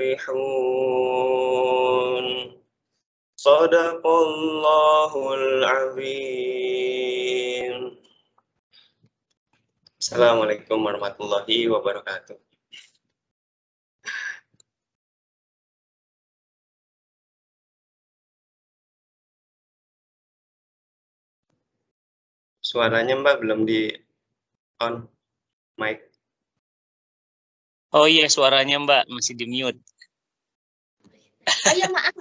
تفلحون صدق الله العظيم السلام عليكم ورحمة الله وبركاته Suaranya Mbak belum di on mic. Oh iya suaranya Mbak masih di mute. Oh iya maaf.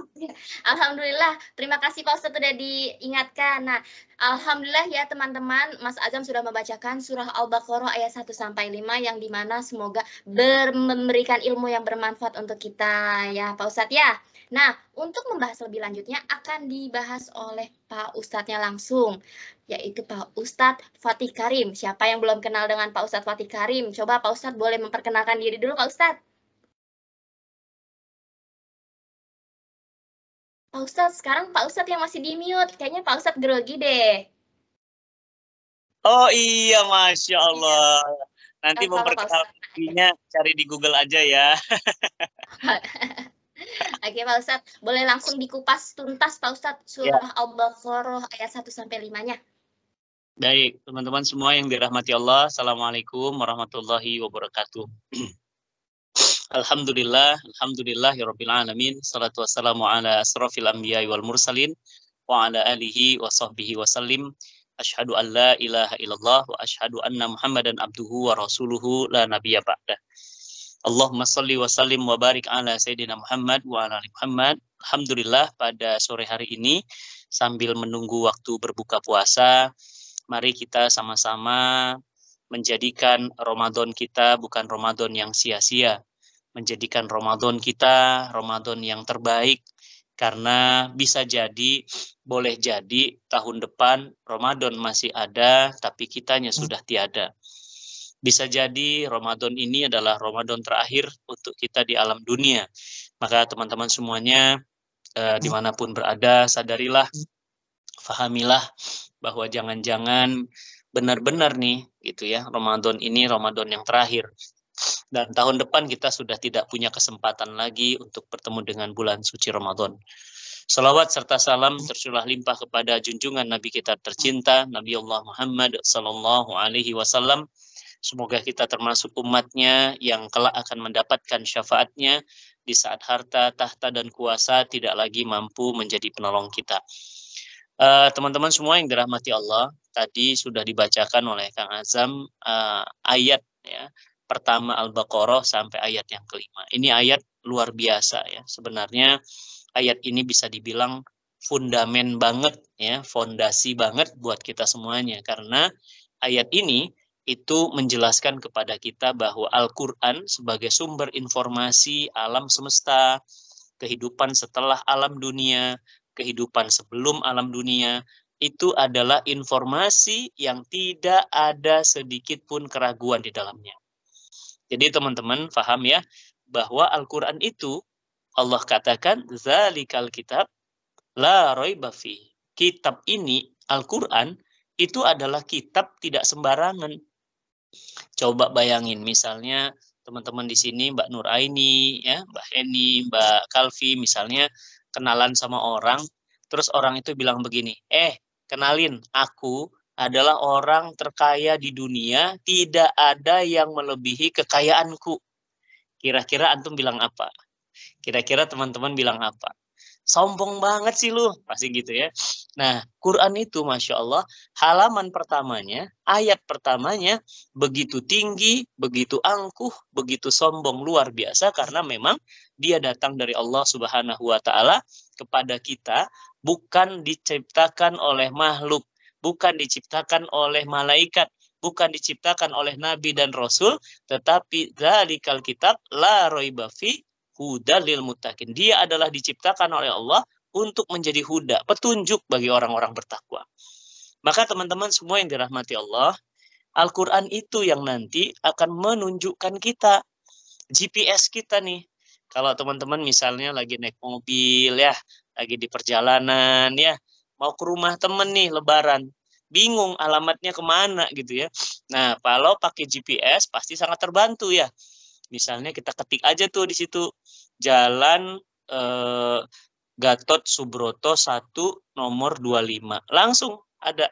Alhamdulillah. Terima kasih Pak Ustadz sudah diingatkan. Nah, Alhamdulillah ya teman-teman, Mas Azam sudah membacakan surah Al-Baqarah ayat 1 sampai 5 yang dimana semoga memberikan ilmu yang bermanfaat untuk kita ya Pak Ustadz ya. Nah, untuk membahas lebih lanjutnya akan dibahas oleh Pak Ustadznya langsung, yaitu Pak Ustadz Fatih Karim. Siapa yang belum kenal dengan Pak Ustadz Fatih Karim? Coba Pak Ustadz boleh memperkenalkan diri dulu Pak Ustadz. Pak Ustadz, sekarang Pak Ustadz yang masih di mute. Kayaknya Pak Ustadz grogi deh. Oh iya, Masya iya. Allah. Iya. Nanti memperkenalkan dirinya cari di Google aja ya. Oke Pak Ustadz, boleh langsung dikupas tuntas Pak Ustadz surah ya. Al-Baqarah ayat 1 sampai 5-nya. Baik, teman-teman semua yang dirahmati Allah, Assalamualaikum warahmatullahi wabarakatuh. Alhamdulillah, Alhamdulillah, ya Rabbil Alamin, salatu wassalamu ala asrafil anbiya wal mursalin, wa ala alihi wa sahbihi wa salim. ashadu an la ilaha illallah, wa ashadu anna muhammadan abduhu wa rasuluhu la nabiya ba'dah. Allahumma salli wa sallim wa barik ala Sayyidina Muhammad wa ala ali Muhammad. Alhamdulillah pada sore hari ini sambil menunggu waktu berbuka puasa, mari kita sama-sama menjadikan Ramadan kita bukan Ramadan yang sia-sia. Menjadikan Ramadan kita Ramadan yang terbaik karena bisa jadi boleh jadi tahun depan Ramadan masih ada tapi kitanya sudah tiada. Bisa jadi Ramadan ini adalah Ramadan terakhir untuk kita di alam dunia. Maka teman-teman semuanya eh, dimanapun berada, sadarilah, fahamilah bahwa jangan-jangan benar-benar nih gitu ya Ramadan ini Ramadan yang terakhir dan tahun depan kita sudah tidak punya kesempatan lagi untuk bertemu dengan bulan suci Ramadan. Salawat serta salam tersulah limpah kepada junjungan Nabi kita tercinta Nabi Allah Muhammad sallallahu alaihi wasallam Semoga kita termasuk umatnya yang kelak akan mendapatkan syafaatnya di saat harta, tahta, dan kuasa tidak lagi mampu menjadi penolong kita. Eh, teman-teman uh, semua yang dirahmati Allah, tadi sudah dibacakan oleh Kang Azam uh, ayat ya pertama Al-Baqarah sampai ayat yang kelima. Ini ayat luar biasa ya. Sebenarnya ayat ini bisa dibilang fundamen banget ya, fondasi banget buat kita semuanya karena ayat ini itu menjelaskan kepada kita bahwa Al-Quran sebagai sumber informasi alam semesta, kehidupan setelah alam dunia, kehidupan sebelum alam dunia, itu adalah informasi yang tidak ada sedikit pun keraguan di dalamnya. Jadi teman-teman faham ya bahwa Al-Quran itu Allah katakan zalikal kitab la bafi. Kitab ini Al-Quran itu adalah kitab tidak sembarangan Coba bayangin misalnya teman-teman di sini Mbak Nur Aini, ya, Mbak Eni, Mbak Kalvi misalnya kenalan sama orang, terus orang itu bilang begini, "Eh, kenalin aku adalah orang terkaya di dunia, tidak ada yang melebihi kekayaanku." Kira-kira antum bilang apa? Kira-kira teman-teman bilang apa? sombong banget sih lu pasti gitu ya nah Quran itu masya Allah halaman pertamanya ayat pertamanya begitu tinggi begitu angkuh begitu sombong luar biasa karena memang dia datang dari Allah Subhanahu Wa Taala kepada kita bukan diciptakan oleh makhluk bukan diciptakan oleh malaikat bukan diciptakan oleh nabi dan rasul tetapi dari kitab la roibafi hudalil lil Dia adalah diciptakan oleh Allah untuk menjadi huda, petunjuk bagi orang-orang bertakwa. Maka teman-teman semua yang dirahmati Allah, Al-Quran itu yang nanti akan menunjukkan kita, GPS kita nih. Kalau teman-teman misalnya lagi naik mobil ya, lagi di perjalanan ya, mau ke rumah temen nih lebaran, bingung alamatnya kemana gitu ya. Nah, kalau pakai GPS pasti sangat terbantu ya. Misalnya kita ketik aja tuh di situ Jalan eh, Gatot Subroto 1 nomor 25. Langsung ada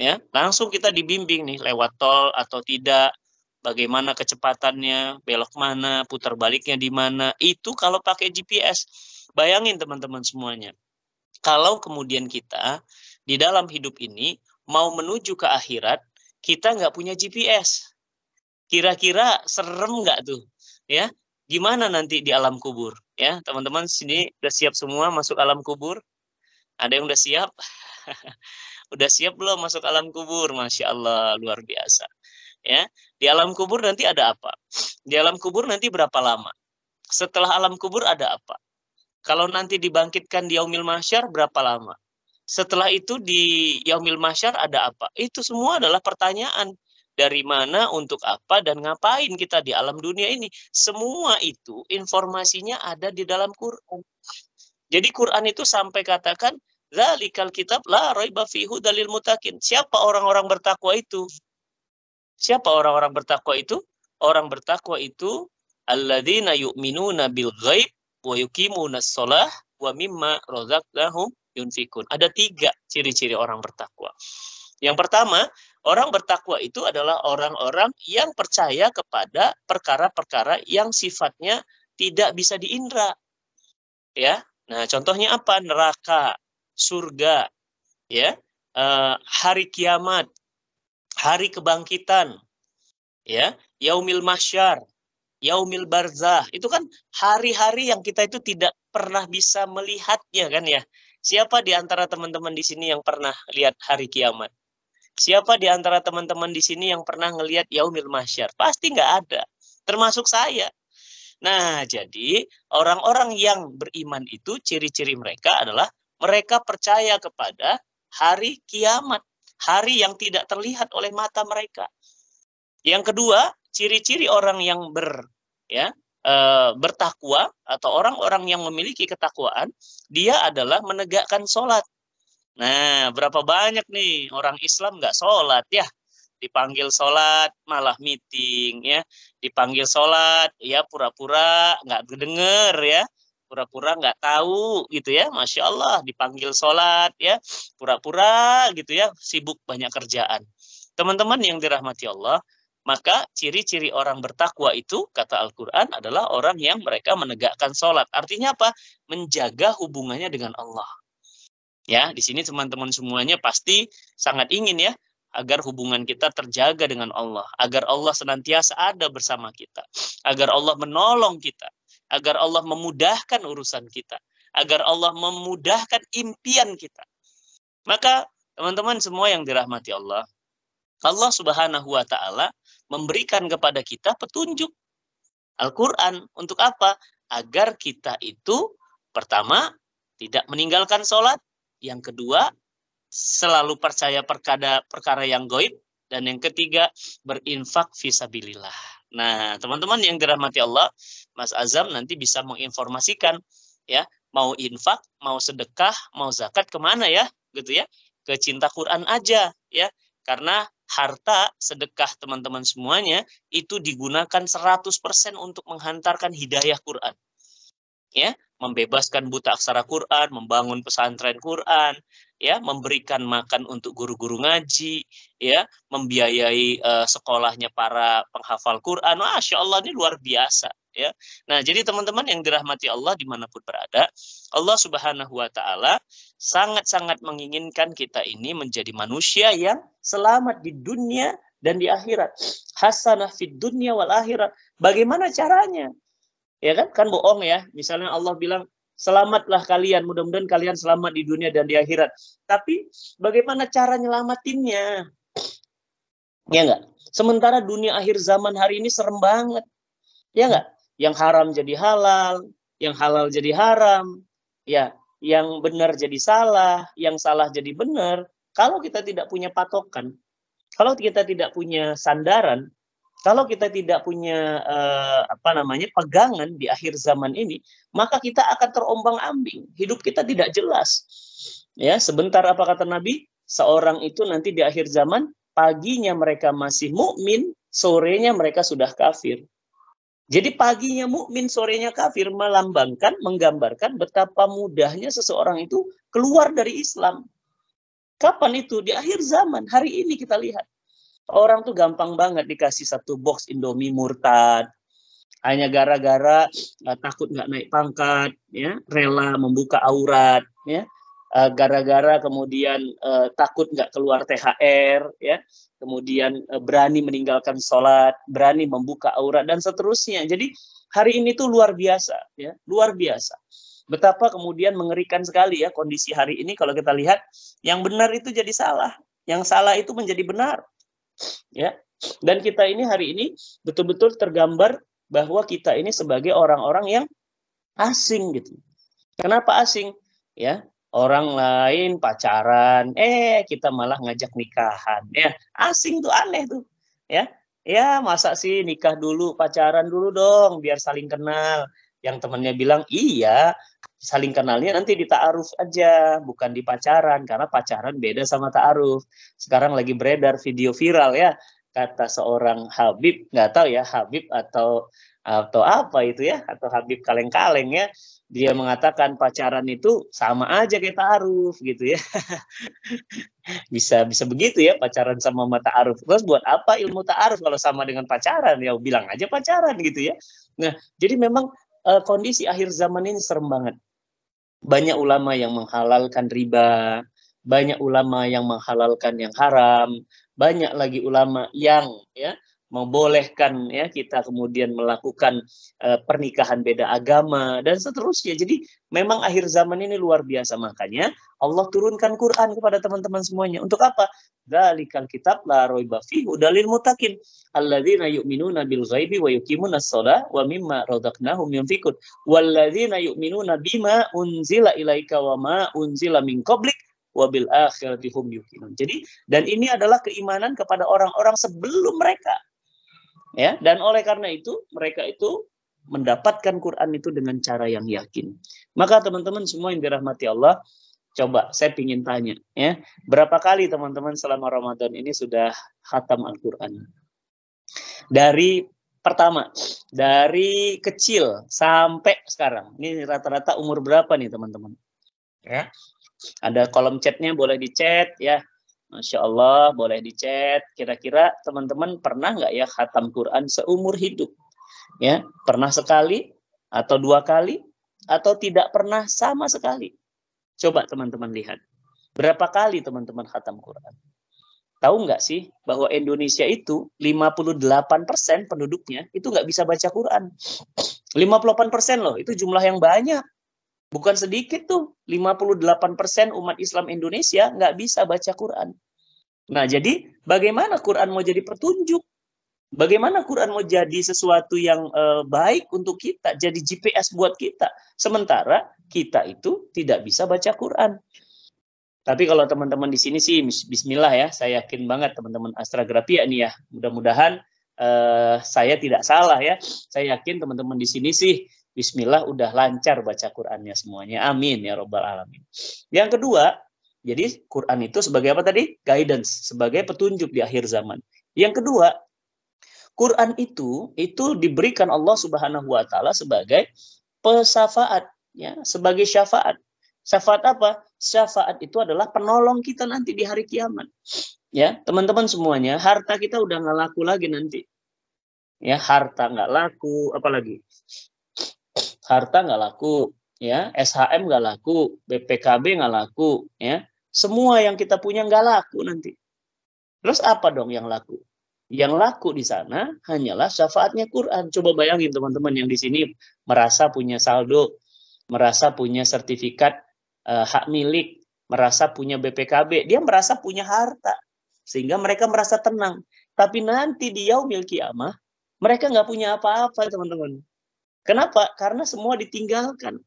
ya, langsung kita dibimbing nih lewat tol atau tidak, bagaimana kecepatannya, belok mana, putar baliknya di mana. Itu kalau pakai GPS. Bayangin teman-teman semuanya. Kalau kemudian kita di dalam hidup ini mau menuju ke akhirat, kita nggak punya GPS. Kira-kira serem nggak tuh? Ya, gimana nanti di alam kubur? Ya, teman-teman sini udah siap semua masuk alam kubur? Ada yang udah siap? udah siap belum masuk alam kubur? Masya Allah, luar biasa. Ya, di alam kubur nanti ada apa? Di alam kubur nanti berapa lama? Setelah alam kubur ada apa? Kalau nanti dibangkitkan di Yaumil masyar berapa lama? Setelah itu di Yaumil masyar ada apa? Itu semua adalah pertanyaan dari mana, untuk apa, dan ngapain kita di alam dunia ini. Semua itu informasinya ada di dalam Quran. Jadi Quran itu sampai katakan, Zalikal kitab la raiba fihu dalil mutakin. Siapa orang-orang bertakwa itu? Siapa orang-orang bertakwa itu? Orang bertakwa itu alladzina yu'minuna bil ghaib wa yukimuna sholah, wa mimma razaqnahum yunfikun. Ada tiga ciri-ciri orang bertakwa. Yang pertama, Orang bertakwa itu adalah orang-orang yang percaya kepada perkara-perkara yang sifatnya tidak bisa diindra. Ya. Nah, contohnya apa? Neraka, surga, ya. E, hari kiamat, hari kebangkitan, ya. Yaumil mahsyar, yaumil barzah. Itu kan hari-hari yang kita itu tidak pernah bisa melihatnya kan ya. Siapa di antara teman-teman di sini yang pernah lihat hari kiamat? Siapa di antara teman-teman di sini yang pernah ngelihat Yaumil Mahsyar? Pasti nggak ada, termasuk saya. Nah, jadi orang-orang yang beriman itu ciri-ciri mereka adalah mereka percaya kepada hari kiamat, hari yang tidak terlihat oleh mata mereka. Yang kedua, ciri-ciri orang yang ber ya e, bertakwa atau orang-orang yang memiliki ketakwaan, dia adalah menegakkan sholat Nah, berapa banyak nih orang Islam nggak sholat ya? Dipanggil sholat malah meeting ya, dipanggil sholat ya pura-pura nggak denger ya, pura-pura nggak tahu gitu ya, masya Allah dipanggil sholat ya, pura-pura gitu ya, sibuk banyak kerjaan. Teman-teman yang dirahmati Allah, maka ciri-ciri orang bertakwa itu, kata Al-Quran, adalah orang yang mereka menegakkan sholat. Artinya apa? Menjaga hubungannya dengan Allah. Ya, di sini teman-teman semuanya pasti sangat ingin ya agar hubungan kita terjaga dengan Allah, agar Allah senantiasa ada bersama kita, agar Allah menolong kita, agar Allah memudahkan urusan kita, agar Allah memudahkan impian kita. Maka teman-teman semua yang dirahmati Allah, Allah Subhanahu wa taala memberikan kepada kita petunjuk Al-Qur'an untuk apa? Agar kita itu pertama tidak meninggalkan sholat, yang kedua, selalu percaya perkada, perkara yang goib. Dan yang ketiga, berinfak visabilillah. Nah, teman-teman yang dirahmati Allah, Mas Azam nanti bisa menginformasikan ya, mau infak, mau sedekah, mau zakat kemana ya, gitu ya. Ke cinta Quran aja ya. Karena harta sedekah teman-teman semuanya itu digunakan 100% untuk menghantarkan hidayah Quran. Ya, membebaskan buta aksara Quran, membangun pesantren Quran, ya, memberikan makan untuk guru-guru ngaji, ya, membiayai uh, sekolahnya para penghafal Quran. Masya Allah ini luar biasa, ya. Nah, jadi teman-teman yang dirahmati Allah dimanapun berada, Allah Subhanahu Wa Taala sangat-sangat menginginkan kita ini menjadi manusia yang selamat di dunia dan di akhirat. Hasanah fid dunya wal akhirat. Bagaimana caranya? Ya kan? Kan bohong ya. Misalnya Allah bilang, selamatlah kalian. Mudah-mudahan kalian selamat di dunia dan di akhirat. Tapi bagaimana cara nyelamatinnya? Ya enggak? Sementara dunia akhir zaman hari ini serem banget. Ya enggak? Yang haram jadi halal, yang halal jadi haram, ya, yang benar jadi salah, yang salah jadi benar. Kalau kita tidak punya patokan, kalau kita tidak punya sandaran, kalau kita tidak punya eh, apa namanya pegangan di akhir zaman ini, maka kita akan terombang-ambing. Hidup kita tidak jelas. Ya, sebentar apa kata Nabi? Seorang itu nanti di akhir zaman paginya mereka masih mukmin, sorenya mereka sudah kafir. Jadi paginya mukmin, sorenya kafir melambangkan, menggambarkan betapa mudahnya seseorang itu keluar dari Islam. Kapan itu? Di akhir zaman. Hari ini kita lihat. Orang tuh gampang banget dikasih satu box Indomie murtad. Hanya gara-gara uh, takut nggak naik pangkat, ya, rela membuka aurat, ya, eh, gara-gara uh, kemudian uh, takut nggak keluar THR, ya, kemudian uh, berani meninggalkan sholat, berani membuka aurat dan seterusnya. Jadi hari ini tuh luar biasa, ya, luar biasa. Betapa kemudian mengerikan sekali ya kondisi hari ini kalau kita lihat yang benar itu jadi salah, yang salah itu menjadi benar ya dan kita ini hari ini betul-betul tergambar bahwa kita ini sebagai orang-orang yang asing gitu kenapa asing ya orang lain pacaran eh kita malah ngajak nikahan ya asing tuh aneh tuh ya ya masa sih nikah dulu pacaran dulu dong biar saling kenal yang temannya bilang iya saling kenalnya nanti di ta'aruf aja, bukan di pacaran karena pacaran beda sama ta'aruf. Sekarang lagi beredar video viral ya, kata seorang Habib, nggak tahu ya Habib atau atau apa itu ya, atau Habib kaleng-kaleng ya. Dia mengatakan pacaran itu sama aja kayak ta'aruf gitu ya. bisa bisa begitu ya pacaran sama mata aruf Terus buat apa ilmu ta'aruf kalau sama dengan pacaran ya bilang aja pacaran gitu ya. Nah, jadi memang eh, kondisi akhir zaman ini serem banget banyak ulama yang menghalalkan riba, banyak ulama yang menghalalkan yang haram, banyak lagi ulama yang ya membolehkan ya kita kemudian melakukan uh, pernikahan beda agama dan seterusnya. Jadi memang akhir zaman ini luar biasa makanya Allah turunkan Quran kepada teman-teman semuanya. Untuk apa? Dalikal kitab la roiba fihi dalil mutakin alladzina yu'minuna bil ghaibi wa yuqimuna shalah wa mimma razaqnahum yunfikun walladzina yu'minuna bima unzila ilaika wa ma unzila min qablik wabil akhirati hum yuqinun. Jadi dan ini adalah keimanan kepada orang-orang sebelum mereka ya dan oleh karena itu mereka itu mendapatkan Quran itu dengan cara yang yakin maka teman-teman semua yang dirahmati Allah coba saya ingin tanya ya berapa kali teman-teman selama Ramadan ini sudah khatam Al-Quran dari pertama dari kecil sampai sekarang ini rata-rata umur berapa nih teman-teman ya ada kolom chatnya boleh dicat, ya Masya Allah, boleh dicet. Kira-kira teman-teman pernah nggak ya khatam Quran seumur hidup? Ya, pernah sekali atau dua kali atau tidak pernah sama sekali? Coba teman-teman lihat. Berapa kali teman-teman khatam Quran? Tahu nggak sih bahwa Indonesia itu 58% penduduknya itu nggak bisa baca Quran. 58% loh, itu jumlah yang banyak. Bukan sedikit tuh, 58% umat Islam Indonesia nggak bisa baca Quran. Nah, jadi bagaimana Quran mau jadi petunjuk? Bagaimana Quran mau jadi sesuatu yang uh, baik untuk kita, jadi GPS buat kita, sementara kita itu tidak bisa baca Quran. Tapi kalau teman-teman di sini sih bismillah ya, saya yakin banget teman-teman astragrafia nih ya. Mudah-mudahan uh, saya tidak salah ya. Saya yakin teman-teman di sini sih Bismillah udah lancar baca Qurannya semuanya. Amin ya robbal alamin. Yang kedua, jadi Quran itu sebagai apa tadi? Guidance, sebagai petunjuk di akhir zaman. Yang kedua, Quran itu itu diberikan Allah Subhanahu wa taala sebagai pesafaat, ya, sebagai syafaat. Syafaat apa? Syafaat itu adalah penolong kita nanti di hari kiamat. Ya, teman-teman semuanya, harta kita udah nggak laku lagi nanti. Ya, harta nggak laku, apalagi harta nggak laku, ya SHM nggak laku, BPKB nggak laku, ya semua yang kita punya nggak laku nanti. Terus apa dong yang laku? Yang laku di sana hanyalah syafaatnya Quran. Coba bayangin teman-teman yang di sini merasa punya saldo, merasa punya sertifikat e, hak milik, merasa punya BPKB, dia merasa punya harta. Sehingga mereka merasa tenang. Tapi nanti dia yaumil kiamah, mereka nggak punya apa-apa teman-teman. Kenapa? Karena semua ditinggalkan.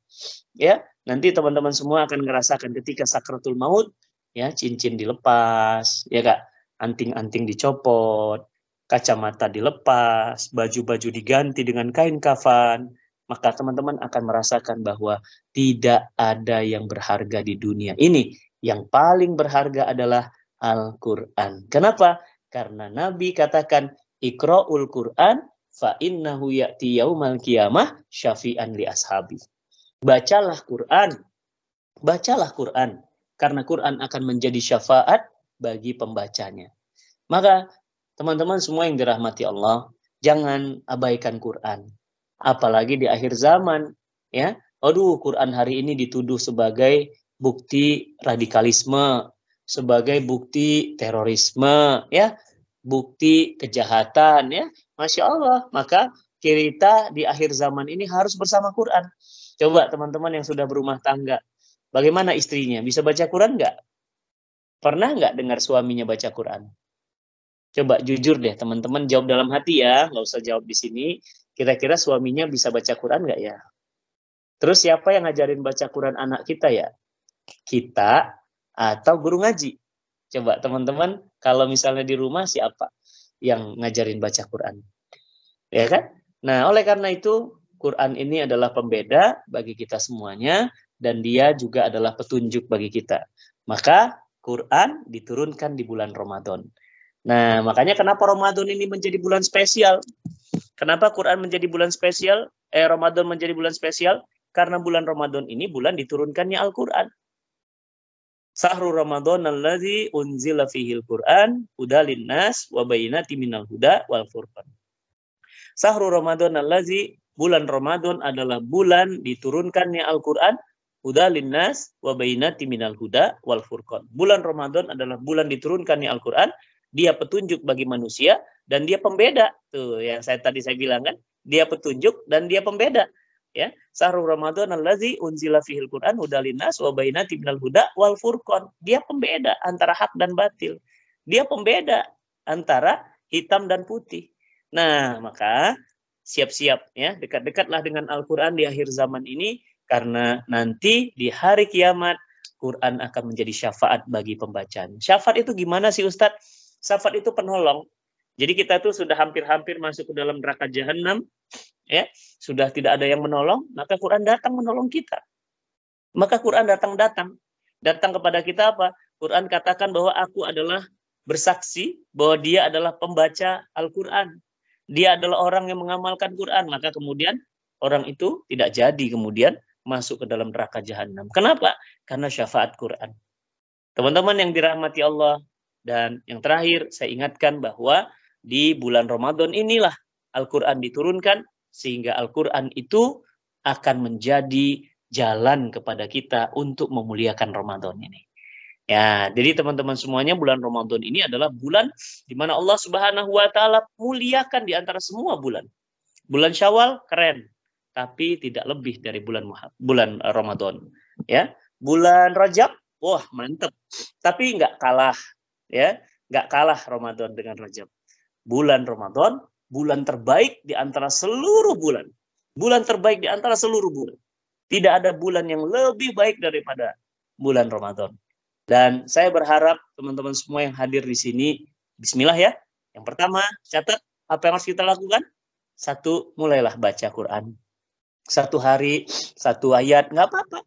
Ya, nanti teman-teman semua akan merasakan ketika sakratul maut, ya cincin dilepas, ya kak, anting-anting dicopot, kacamata dilepas, baju-baju diganti dengan kain kafan, maka teman-teman akan merasakan bahwa tidak ada yang berharga di dunia ini. Yang paling berharga adalah Al-Quran. Kenapa? Karena Nabi katakan, Ikra'ul Quran fa innahu ya'ti yaumal qiyamah syafi'an li ashabi. Bacalah Quran. Bacalah Quran karena Quran akan menjadi syafaat bagi pembacanya. Maka teman-teman semua yang dirahmati Allah, jangan abaikan Quran. Apalagi di akhir zaman, ya. Aduh, Quran hari ini dituduh sebagai bukti radikalisme, sebagai bukti terorisme, ya, bukti kejahatan ya masya Allah maka kita di akhir zaman ini harus bersama Quran coba teman-teman yang sudah berumah tangga bagaimana istrinya bisa baca Quran nggak pernah nggak dengar suaminya baca Quran coba jujur deh teman-teman jawab dalam hati ya nggak usah jawab di sini kira-kira suaminya bisa baca Quran nggak ya terus siapa yang ngajarin baca Quran anak kita ya kita atau guru ngaji coba teman-teman kalau misalnya di rumah siapa yang ngajarin baca Quran? Ya kan? Nah, oleh karena itu Quran ini adalah pembeda bagi kita semuanya dan dia juga adalah petunjuk bagi kita. Maka Quran diturunkan di bulan Ramadan. Nah, makanya kenapa Ramadan ini menjadi bulan spesial? Kenapa Quran menjadi bulan spesial? Eh, Ramadan menjadi bulan spesial? Karena bulan Ramadan ini bulan diturunkannya Al-Quran. Sahru Ramadan alladzi unzila fihil Qur'an hudalin nas wa bayyinati minal huda wal furqan. Sahru Ramadan alladzi bulan Ramadan adalah bulan diturunkannya Al-Qur'an huda nas wa bayyinati minal huda wal furqan. Bulan Ramadan adalah bulan diturunkannya Al-Qur'an, dia petunjuk bagi manusia dan dia pembeda. Tuh yang saya tadi saya bilang kan, dia petunjuk dan dia pembeda ya sahru ramadan allazi unzila fihil quran hudalinas wa bainati minal huda wal furqan dia pembeda antara hak dan batil dia pembeda antara hitam dan putih nah maka siap-siap ya dekat-dekatlah dengan Al-Qur'an di akhir zaman ini karena nanti di hari kiamat Quran akan menjadi syafaat bagi pembacaan. Syafaat itu gimana sih Ustadz? Syafaat itu penolong. Jadi kita tuh sudah hampir-hampir masuk ke dalam neraka jahanam, ya sudah tidak ada yang menolong maka Quran datang menolong kita maka Quran datang datang datang kepada kita apa Quran katakan bahwa aku adalah bersaksi bahwa dia adalah pembaca Al-Quran dia adalah orang yang mengamalkan Quran maka kemudian orang itu tidak jadi kemudian masuk ke dalam neraka jahanam kenapa karena syafaat Quran teman-teman yang dirahmati Allah dan yang terakhir saya ingatkan bahwa di bulan Ramadan inilah Al-Quran diturunkan sehingga Al-Quran itu akan menjadi jalan kepada kita untuk memuliakan Ramadan ini. Ya, jadi teman-teman semuanya bulan Ramadan ini adalah bulan di mana Allah Subhanahu wa taala muliakan di antara semua bulan. Bulan Syawal keren, tapi tidak lebih dari bulan bulan Ramadan, ya. Bulan Rajab, wah mantep. Tapi nggak kalah, ya. Nggak kalah Ramadan dengan Rajab. Bulan Ramadan bulan terbaik di antara seluruh bulan. Bulan terbaik di antara seluruh bulan. Tidak ada bulan yang lebih baik daripada bulan Ramadan. Dan saya berharap teman-teman semua yang hadir di sini, bismillah ya. Yang pertama, catat apa yang harus kita lakukan? Satu, mulailah baca Quran. Satu hari, satu ayat, nggak apa-apa.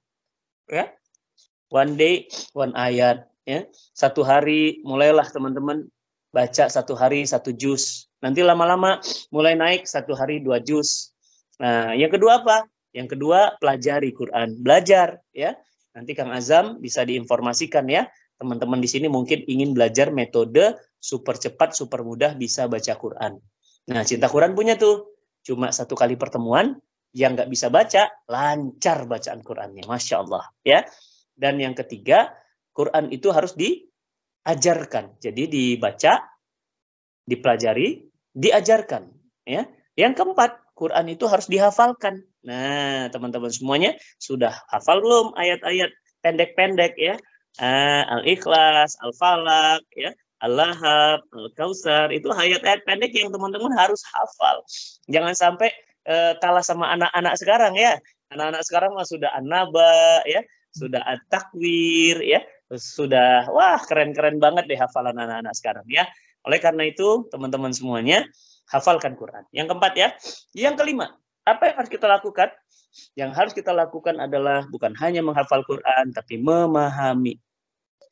Ya, one day, one ayat. Ya, satu hari mulailah teman-teman baca satu hari satu juz Nanti lama-lama mulai naik satu hari dua juz. Nah, yang kedua apa? Yang kedua pelajari Quran, belajar ya. Nanti Kang Azam bisa diinformasikan ya. Teman-teman di sini mungkin ingin belajar metode super cepat, super mudah bisa baca Quran. Nah, cinta Quran punya tuh. Cuma satu kali pertemuan, yang nggak bisa baca, lancar bacaan Qurannya. Masya Allah. ya. Dan yang ketiga, Quran itu harus diajarkan. Jadi dibaca, dipelajari, diajarkan ya yang keempat Quran itu harus dihafalkan nah teman-teman semuanya sudah hafal belum ayat-ayat pendek-pendek ya ah, al ikhlas al falak ya Al-Lahab, Al-Kausar, itu ayat-ayat pendek yang teman-teman harus hafal. Jangan sampai e, kalah sama anak-anak sekarang ya. Anak-anak sekarang mah sudah anaba ya, sudah at-takwir ya, sudah wah keren-keren banget deh hafalan anak-anak sekarang ya. Oleh karena itu, teman-teman semuanya, hafalkan Quran. Yang keempat ya. Yang kelima, apa yang harus kita lakukan? Yang harus kita lakukan adalah bukan hanya menghafal Quran, tapi memahami.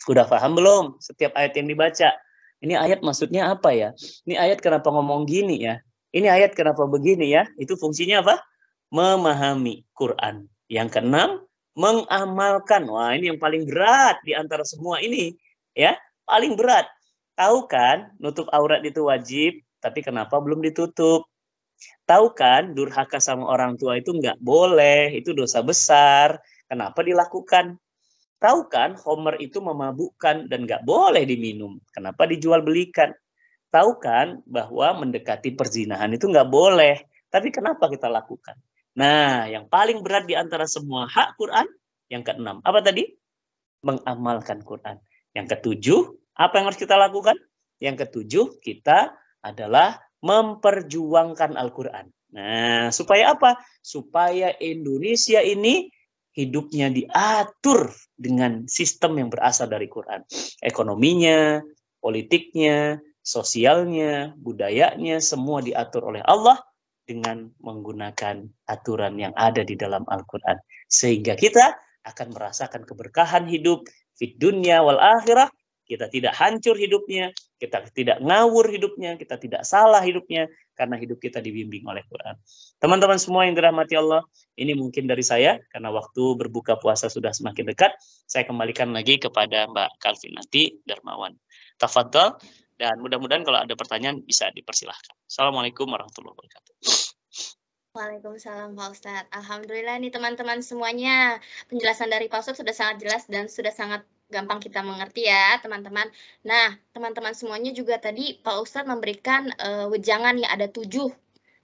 sudah paham belum setiap ayat yang dibaca? Ini ayat maksudnya apa ya? Ini ayat kenapa ngomong gini ya? Ini ayat kenapa begini ya? Itu fungsinya apa? Memahami Quran. Yang keenam, mengamalkan. Wah, ini yang paling berat di antara semua ini, ya. Paling berat Tahu kan nutup aurat itu wajib, tapi kenapa belum ditutup? Tahu kan durhaka sama orang tua itu nggak boleh, itu dosa besar. Kenapa dilakukan? Tahu kan Homer itu memabukkan dan nggak boleh diminum. Kenapa dijual belikan? Tahu kan bahwa mendekati perzinahan itu nggak boleh. Tapi kenapa kita lakukan? Nah, yang paling berat di antara semua hak Quran, yang keenam. Apa tadi? Mengamalkan Quran. Yang ketujuh, apa yang harus kita lakukan? Yang ketujuh, kita adalah memperjuangkan Al-Quran. Nah, supaya apa? Supaya Indonesia ini hidupnya diatur dengan sistem yang berasal dari Quran. Ekonominya, politiknya, sosialnya, budayanya, semua diatur oleh Allah dengan menggunakan aturan yang ada di dalam Al-Quran. Sehingga kita akan merasakan keberkahan hidup, fit dunia wal akhirah, kita tidak hancur hidupnya, kita tidak ngawur hidupnya, kita tidak salah hidupnya, karena hidup kita dibimbing oleh Quran. Teman-teman semua yang dirahmati Allah, ini mungkin dari saya, karena waktu berbuka puasa sudah semakin dekat, saya kembalikan lagi kepada Mbak nanti Darmawan. Tafadol, dan mudah-mudahan kalau ada pertanyaan bisa dipersilahkan. Assalamualaikum warahmatullahi wabarakatuh. Waalaikumsalam Pak Ustadz. Alhamdulillah nih teman-teman semuanya penjelasan dari Pak Ustadz sudah sangat jelas dan sudah sangat gampang kita mengerti ya teman-teman. Nah teman-teman semuanya juga tadi Pak Ustadz memberikan uh, wejangan ya ada tujuh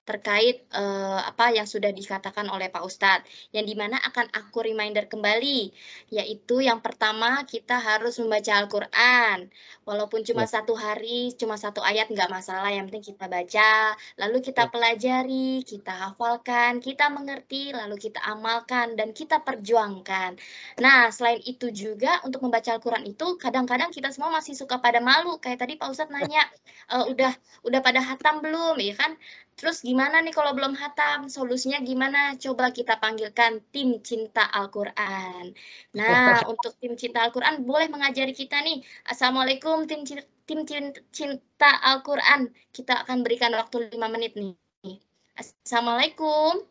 terkait uh, apa yang sudah dikatakan oleh Pak Ustadz, yang dimana akan aku reminder kembali, yaitu yang pertama kita harus membaca Al-Quran, walaupun cuma ya. satu hari, cuma satu ayat nggak masalah, yang penting kita baca, lalu kita ya. pelajari, kita hafalkan, kita mengerti, lalu kita amalkan dan kita perjuangkan. Nah, selain itu juga untuk membaca Al-Quran itu kadang-kadang kita semua masih suka pada malu, kayak tadi Pak Ustadz nanya, e, udah udah pada hatam belum, ya kan? Terus gimana nih kalau belum hatam? Solusinya gimana? Coba kita panggilkan tim cinta Al-Quran. Nah, untuk tim cinta Al-Quran boleh mengajari kita nih. Assalamualaikum tim cinta, tim cinta Al-Quran. Kita akan berikan waktu lima menit nih. Assalamualaikum.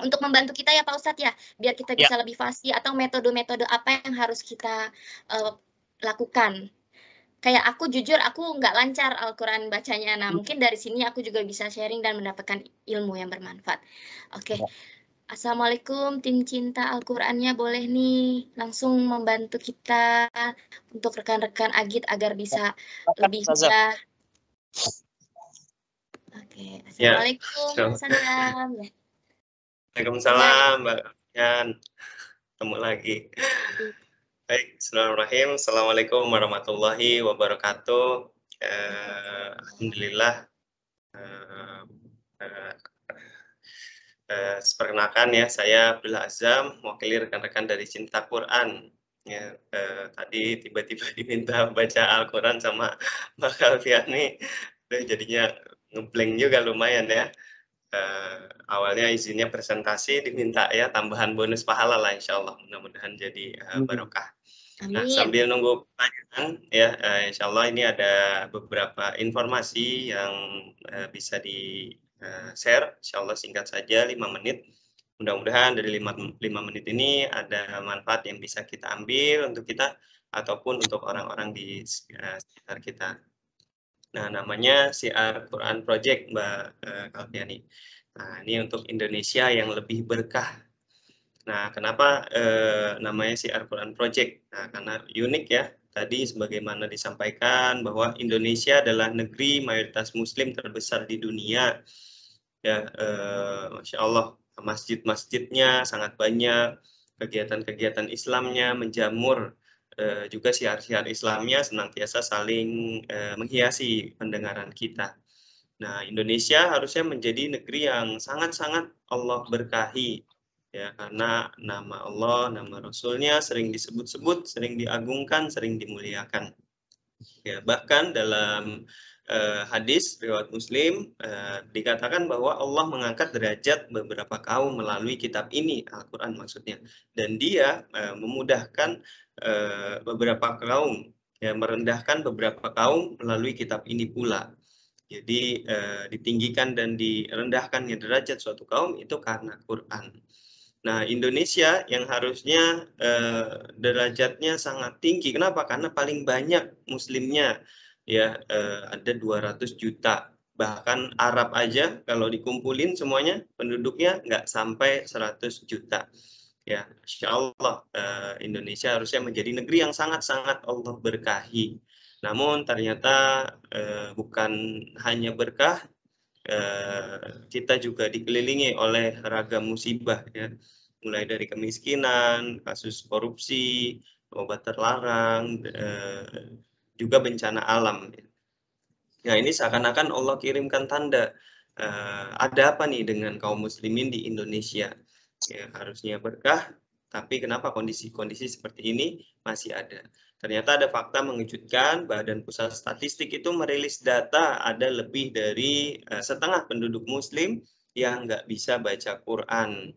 Untuk membantu kita ya Pak Ustadz ya, biar kita ya. bisa ya. lebih fasih atau metode-metode apa yang harus kita uh, lakukan kayak aku jujur aku nggak lancar Al-Quran bacanya nah hmm. mungkin dari sini aku juga bisa sharing dan mendapatkan ilmu yang bermanfaat oke okay. Ya. Assalamualaikum tim cinta Al-Qurannya boleh nih langsung membantu kita untuk rekan-rekan Agit agar bisa ya. lebih mudah Oke, okay. Ya. Assalamualaikum, ya. Salam. Waalaikumsalam, Mbak Yan. Ketemu lagi. Iya. Baik, Bismillahirrahmanirrahim. Assalamualaikum warahmatullahi wabarakatuh. Eh, Alhamdulillah. Eh, eh, eh ya, saya Abdul Azam, wakili rekan-rekan dari Cinta Quran. Ya, eh, tadi tiba-tiba diminta baca Al-Quran sama Mbak nih, jadinya ngeblank juga lumayan ya. Uh, awalnya izinnya presentasi diminta ya tambahan bonus pahala lah insya Allah mudah-mudahan jadi uh, barokah. Nah, sambil nunggu pertanyaan ya, uh, insya Allah ini ada beberapa informasi yang uh, bisa di uh, share. Insya Allah singkat saja, lima menit. Mudah-mudahan dari lima 5 menit ini ada manfaat yang bisa kita ambil untuk kita ataupun untuk orang-orang di uh, sekitar kita. Nah, namanya CR Quran Project, Mbak uh, Kaltiani. Nah, ini untuk Indonesia yang lebih berkah Nah, kenapa eh, namanya si Al-Quran Project? Nah, karena unik ya. Tadi sebagaimana disampaikan bahwa Indonesia adalah negeri mayoritas muslim terbesar di dunia. Ya, eh, Masya Allah, masjid-masjidnya sangat banyak, kegiatan-kegiatan Islamnya menjamur. Eh, juga siar-siar Islamnya senantiasa saling eh, menghiasi pendengaran kita. Nah, Indonesia harusnya menjadi negeri yang sangat-sangat Allah berkahi ya karena nama Allah, nama Rasulnya sering disebut-sebut, sering diagungkan, sering dimuliakan. Ya bahkan dalam uh, hadis riwayat Muslim uh, dikatakan bahwa Allah mengangkat derajat beberapa kaum melalui kitab ini Al-Qur'an maksudnya dan dia uh, memudahkan uh, beberapa kaum ya merendahkan beberapa kaum melalui kitab ini pula. Jadi ditinggikan dan direndahkannya derajat suatu kaum itu karena Quran. Nah, Indonesia yang harusnya eh, derajatnya sangat tinggi. Kenapa? Karena paling banyak muslimnya ya eh, ada 200 juta. Bahkan Arab aja kalau dikumpulin semuanya penduduknya nggak sampai 100 juta. Ya, insya Allah eh, Indonesia harusnya menjadi negeri yang sangat-sangat Allah berkahi. Namun ternyata eh, bukan hanya berkah, Eh, kita juga dikelilingi oleh ragam musibah ya mulai dari kemiskinan kasus korupsi obat terlarang eh, juga bencana alam ya. nah ini seakan-akan Allah kirimkan tanda eh, ada apa nih dengan kaum muslimin di Indonesia ya, harusnya berkah tapi kenapa kondisi-kondisi seperti ini masih ada Ternyata ada fakta mengejutkan, Badan Pusat Statistik itu merilis data ada lebih dari eh, setengah penduduk muslim yang nggak bisa baca Quran.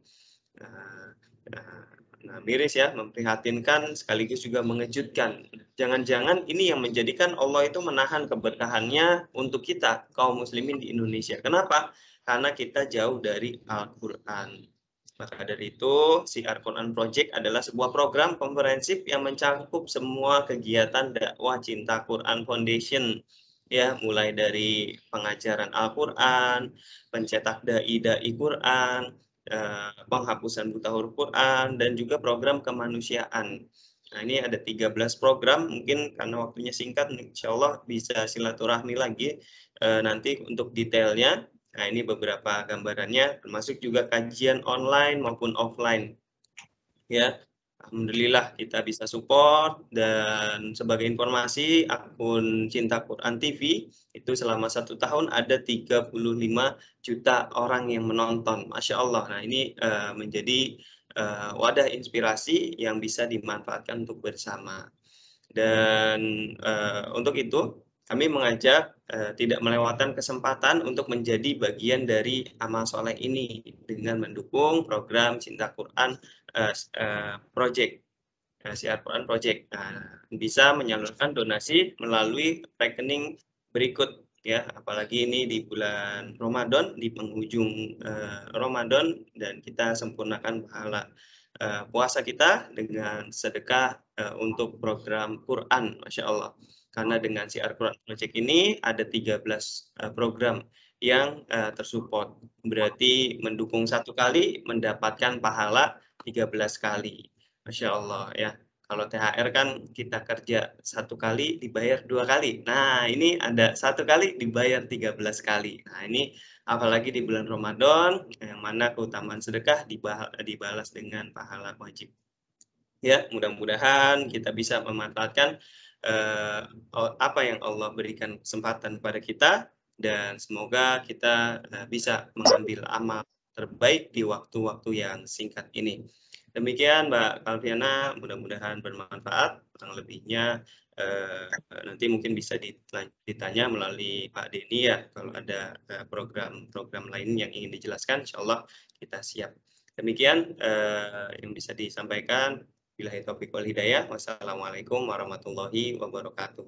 Nah, eh, nah, miris ya, memprihatinkan sekaligus juga mengejutkan. Jangan-jangan ini yang menjadikan Allah itu menahan keberkahannya untuk kita, kaum muslimin di Indonesia. Kenapa? Karena kita jauh dari Al-Quran. Maka dari itu, si Quran Project adalah sebuah program komprehensif yang mencakup semua kegiatan dakwah cinta Quran Foundation ya mulai dari pengajaran Al-Quran, pencetak dai-dai Quran, eh, penghapusan buta huruf Quran, dan juga program kemanusiaan. Nah ini ada 13 program, mungkin karena waktunya singkat, insya Allah bisa silaturahmi lagi eh, nanti untuk detailnya. Nah, ini beberapa gambarannya, termasuk juga kajian online maupun offline. Ya, Alhamdulillah kita bisa support dan sebagai informasi akun Cinta Quran TV itu selama satu tahun ada 35 juta orang yang menonton. Masya Allah. Nah ini uh, menjadi uh, wadah inspirasi yang bisa dimanfaatkan untuk bersama. Dan uh, untuk itu kami mengajak Eh, tidak melewatkan kesempatan untuk menjadi bagian dari amal soleh ini dengan mendukung program Cinta Quran eh, eh, Project Siar Quran Project nah, bisa menyalurkan donasi melalui rekening berikut ya apalagi ini di bulan Ramadan di penghujung Ramadan dan kita sempurnakan pahala puasa kita dengan sedekah untuk program Quran Masya Allah karena dengan si Al-Quran Project ini ada 13 uh, eh, program yang uh, tersupport. Berarti mendukung satu kali mendapatkan pahala 13 kali. Masya Allah ya. Kalau THR kan kita kerja satu kali dibayar dua kali. Nah ini ada satu kali dibayar 13 kali. Nah ini apalagi di bulan Ramadan yang mana keutamaan sedekah dibalas dengan pahala wajib. Ya mudah-mudahan kita bisa memanfaatkan uh, apa yang Allah berikan kesempatan kepada kita dan semoga kita uh, bisa mengambil amal terbaik di waktu-waktu yang singkat ini. Demikian Mbak Kalviana, mudah-mudahan bermanfaat. Kurang lebihnya uh, nanti mungkin bisa ditanya melalui Pak Denny ya, kalau ada program-program uh, lain yang ingin dijelaskan, insya Allah kita siap. Demikian uh, yang bisa disampaikan. Bila topik wal hidayah. Wassalamualaikum warahmatullahi wabarakatuh.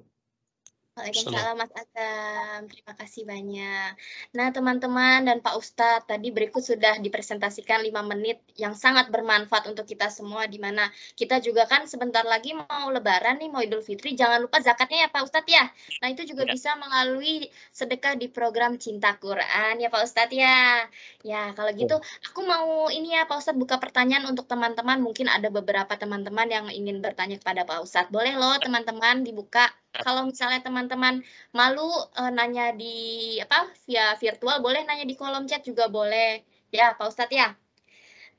Waalaikumsalam Mas Agam, terima kasih banyak. Nah teman-teman dan Pak Ustadz, tadi berikut sudah dipresentasikan 5 menit yang sangat bermanfaat untuk kita semua, di mana kita juga kan sebentar lagi mau lebaran nih, mau Idul Fitri, jangan lupa zakatnya ya Pak Ustadz ya. Nah itu juga ya. bisa melalui sedekah di program Cinta Quran ya Pak Ustadz ya. Ya kalau iya. gitu aku mau ini ya Pak Ustadz buka pertanyaan untuk teman-teman, mungkin ada beberapa teman-teman yang ingin bertanya kepada Pak Ustadz. Boleh loh teman-teman dibuka, kalau misalnya teman teman-teman malu uh, nanya di apa via virtual boleh nanya di kolom chat juga boleh ya Pak Ustadz ya.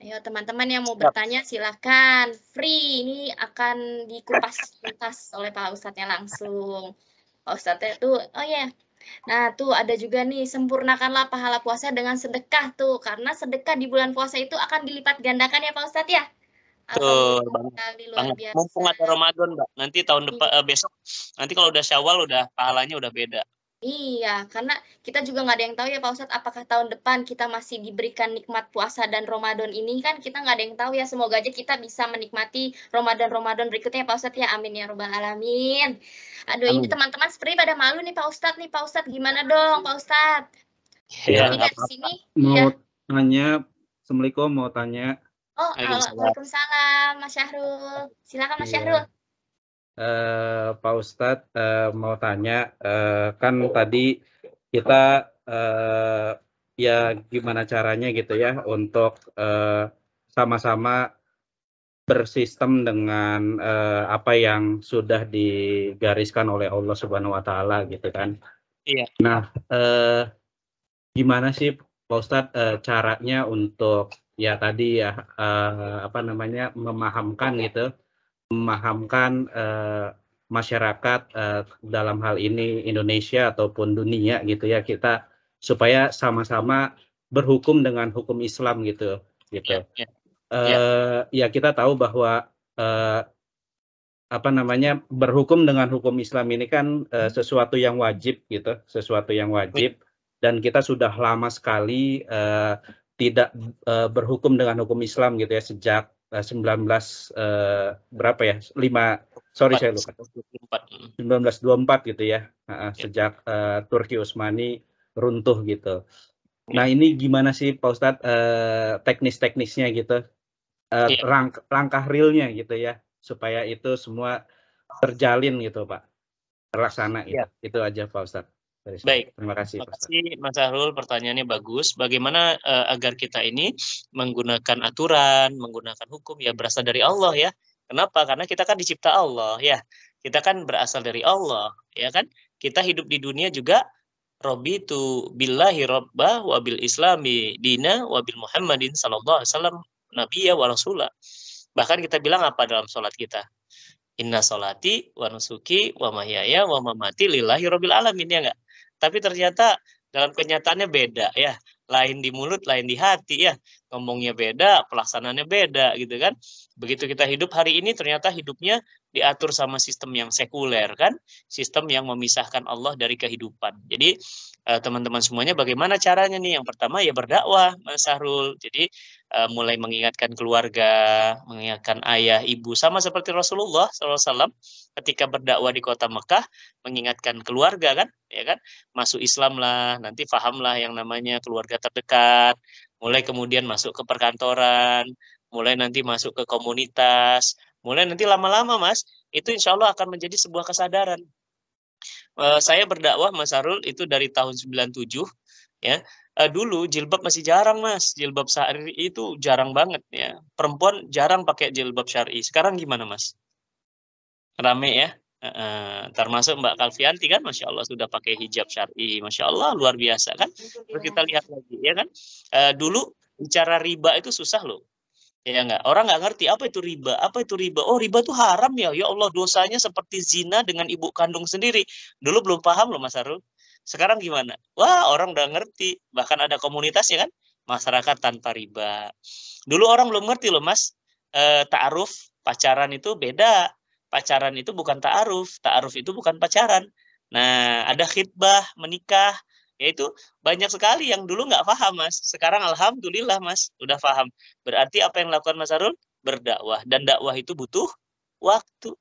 Ayo teman-teman yang mau ya. bertanya silahkan free ini akan dikupas tuntas oleh Pak Ustadznya langsung. Pak Ustadznya tuh oh ya yeah. Nah, tuh ada juga nih sempurnakanlah pahala puasa dengan sedekah tuh karena sedekah di bulan puasa itu akan dilipat gandakan ya Pak Ustadz ya. Betul, banget. Mumpung ada Ramadan, Mbak. Nanti tahun depan iya. besok nanti kalau udah Syawal udah pahalanya udah beda. Iya, karena kita juga nggak ada yang tahu ya Pak Ustadz apakah tahun depan kita masih diberikan nikmat puasa dan Ramadan ini kan kita nggak ada yang tahu ya. Semoga aja kita bisa menikmati Ramadan-Ramadan berikutnya ya, Pak Ustadz ya. Amin ya robbal alamin. Aduh, amin. ini teman-teman seperti pada malu nih Pak Ustadz nih. Pak Ustadz gimana dong Pak Ustadz? Ya, sini mau ya. tanya Assalamualaikum mau tanya Oh, Waalaikumsalam, Mas Syahrul. Silakan Mas iya. Syahrul. Uh, Pak Ustad uh, eh, mau tanya, uh, kan tadi kita uh, ya gimana caranya gitu ya untuk sama-sama bersistem dengan uh, apa yang sudah digariskan oleh Allah Subhanahu Wa Taala gitu kan? Iya. Nah, uh, gimana sih Pak Ustad, uh, caranya untuk ya tadi ya uh, apa namanya memahamkan gitu memahamkan uh, masyarakat uh, dalam hal ini Indonesia ataupun dunia gitu ya kita supaya sama-sama berhukum dengan hukum Islam gitu gitu yeah, yeah. Uh, ya kita tahu bahwa uh, apa namanya berhukum dengan hukum Islam ini kan uh, sesuatu yang wajib gitu sesuatu yang wajib dan kita sudah lama sekali uh, tidak uh, berhukum dengan hukum Islam gitu ya sejak uh, 19 uh, berapa ya 5 sorry 4, saya lupa 24. 1924 gitu ya uh, yeah. sejak uh, Turki Utsmani runtuh gitu. Ya. Nah ini gimana sih Pak Ustadz uh, teknis-teknisnya gitu uh, yeah. rang langkah realnya gitu ya supaya itu semua terjalin gitu Pak terlaksana gitu. Yeah. Itu aja Pak Ustadz. Baik, terima kasih. Terima kasih Mas Arul. pertanyaannya bagus. Bagaimana uh, agar kita ini menggunakan aturan, menggunakan hukum ya berasal dari Allah ya. Kenapa? Karena kita kan dicipta Allah ya. Kita kan berasal dari Allah ya kan. Kita hidup di dunia juga robi tu billahi robba wabil islami dina wabil muhammadin sallallahu alaihi wasallam ya wa rasulah. Bahkan kita bilang apa dalam sholat kita? Inna solati wa nusuki wa mahyaya wa mamati lillahi robbil alamin ya enggak? tapi ternyata dalam kenyataannya beda ya lain di mulut lain di hati ya ngomongnya beda pelaksanaannya beda gitu kan begitu kita hidup hari ini ternyata hidupnya diatur sama sistem yang sekuler kan, sistem yang memisahkan Allah dari kehidupan. Jadi eh, teman-teman semuanya bagaimana caranya nih? Yang pertama ya berdakwah, Mas Sahrul. Jadi eh, mulai mengingatkan keluarga, mengingatkan ayah, ibu sama seperti Rasulullah SAW ketika berdakwah di kota Mekah mengingatkan keluarga kan, ya kan? Masuk Islam lah nanti fahamlah yang namanya keluarga terdekat, mulai kemudian masuk ke perkantoran, mulai nanti masuk ke komunitas, Mulai nanti lama-lama mas, itu insya Allah akan menjadi sebuah kesadaran. Uh, saya berdakwah Mas Arul itu dari tahun 97 ya. Uh, dulu jilbab masih jarang Mas. Jilbab syar'i itu jarang banget ya. Perempuan jarang pakai jilbab syar'i. Sekarang gimana Mas? Rame ya. Uh, termasuk Mbak Kalfianti kan Masya Allah sudah pakai hijab syari Masya Allah luar biasa kan Terus kita lihat lagi ya kan uh, dulu bicara riba itu susah loh Ya enggak, orang nggak ngerti apa itu riba, apa itu riba. Oh riba itu haram ya, ya Allah dosanya seperti zina dengan ibu kandung sendiri. Dulu belum paham loh Mas Arul. Sekarang gimana? Wah orang udah ngerti, bahkan ada komunitas ya kan, masyarakat tanpa riba. Dulu orang belum ngerti loh Mas, e, ta'aruf, pacaran itu beda. Pacaran itu bukan ta'aruf, ta'aruf itu bukan pacaran. Nah ada khidbah, menikah, yaitu banyak sekali yang dulu nggak paham mas sekarang alhamdulillah mas udah paham berarti apa yang dilakukan mas Arul berdakwah dan dakwah itu butuh waktu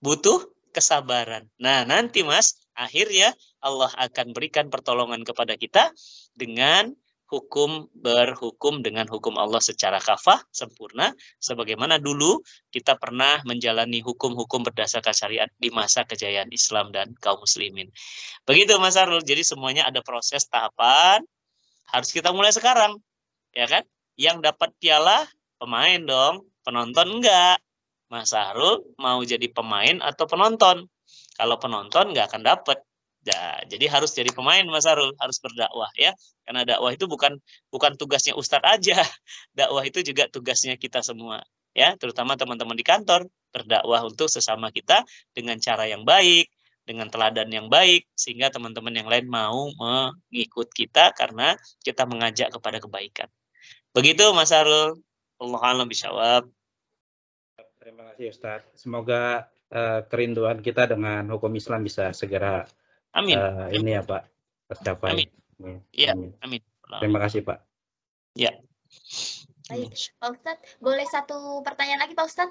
butuh kesabaran nah nanti mas akhirnya Allah akan berikan pertolongan kepada kita dengan hukum berhukum dengan hukum Allah secara kafah sempurna sebagaimana dulu kita pernah menjalani hukum-hukum berdasarkan syariat di masa kejayaan Islam dan kaum muslimin. Begitu Mas Arul. Jadi semuanya ada proses tahapan harus kita mulai sekarang. Ya kan? Yang dapat piala pemain dong, penonton enggak. Mas Arul mau jadi pemain atau penonton? Kalau penonton enggak akan dapat Nah, jadi harus jadi pemain Mas Arul, harus berdakwah ya. Karena dakwah itu bukan bukan tugasnya ustadz aja. Dakwah itu juga tugasnya kita semua ya, terutama teman-teman di kantor berdakwah untuk sesama kita dengan cara yang baik, dengan teladan yang baik sehingga teman-teman yang lain mau mengikut kita karena kita mengajak kepada kebaikan. Begitu Mas Arul. Allah alam bisawab. Terima kasih Ustaz. Semoga uh, kerinduan kita dengan hukum Islam bisa segera Amin. Uh, ini ya Pak percakapan. Amin. Hmm, iya, amin. amin. Terima kasih Pak. Ya. Baik, Pak Ustad, boleh satu pertanyaan lagi Pak Ustad?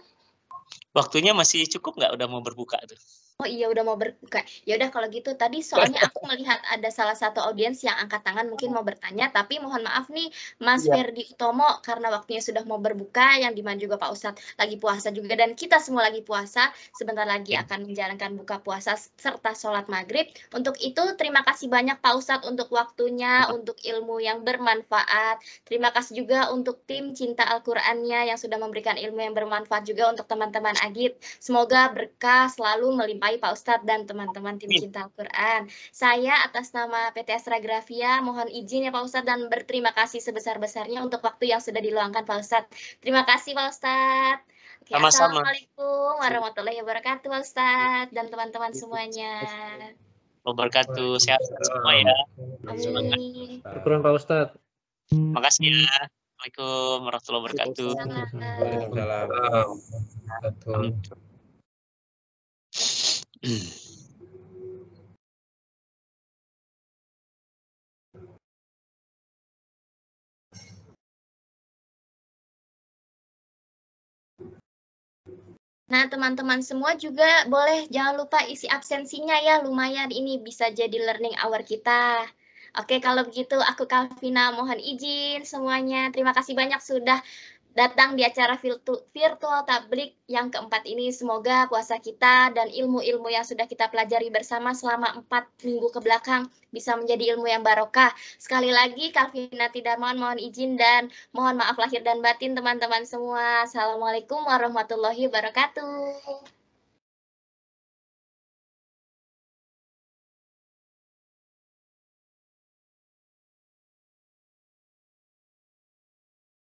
Waktunya masih cukup nggak? Udah mau berbuka tuh. Oh iya udah mau berbuka. Ya udah kalau gitu tadi soalnya aku melihat ada salah satu audiens yang angkat tangan mungkin mau bertanya tapi mohon maaf nih Mas ya. Utomo karena waktunya sudah mau berbuka yang dimana juga Pak Ustadz lagi puasa juga dan kita semua lagi puasa sebentar lagi iya. akan menjalankan buka puasa serta sholat maghrib. Untuk itu terima kasih banyak Pak Ustadz untuk waktunya iya. untuk ilmu yang bermanfaat. Terima kasih juga untuk tim cinta Al-Qur'annya yang sudah memberikan ilmu yang bermanfaat juga untuk teman-teman Agit. Semoga berkah selalu melimpah disertai Pak Ustadz dan teman-teman tim Cinta Al-Quran. Saya atas nama PT Astra Grafia mohon izin ya Pak Ustadz dan berterima kasih sebesar-besarnya untuk waktu yang sudah diluangkan Pak Ustadz. Terima kasih Pak Ustadz. Oke, Sama -sama. Assalamualaikum warahmatullahi wabarakatuh Pak Ustadz dan teman-teman semuanya. Wabarakatuh, sehat semua ya. Amin. Berkurang Pak Ustadz. Makasih ya. Assalamualaikum warahmatullahi wabarakatuh. Waalaikumsalam. Waalaikumsalam. Nah, teman-teman semua juga boleh jangan lupa isi absensinya ya, lumayan ini bisa jadi learning hour kita. Oke, kalau begitu aku Kalvina mohon izin semuanya. Terima kasih banyak sudah datang di acara virtual tablik yang keempat ini. Semoga puasa kita dan ilmu-ilmu yang sudah kita pelajari bersama selama empat minggu ke belakang bisa menjadi ilmu yang barokah. Sekali lagi, tidak mohon mohon izin dan mohon maaf lahir dan batin teman-teman semua. Assalamualaikum warahmatullahi wabarakatuh.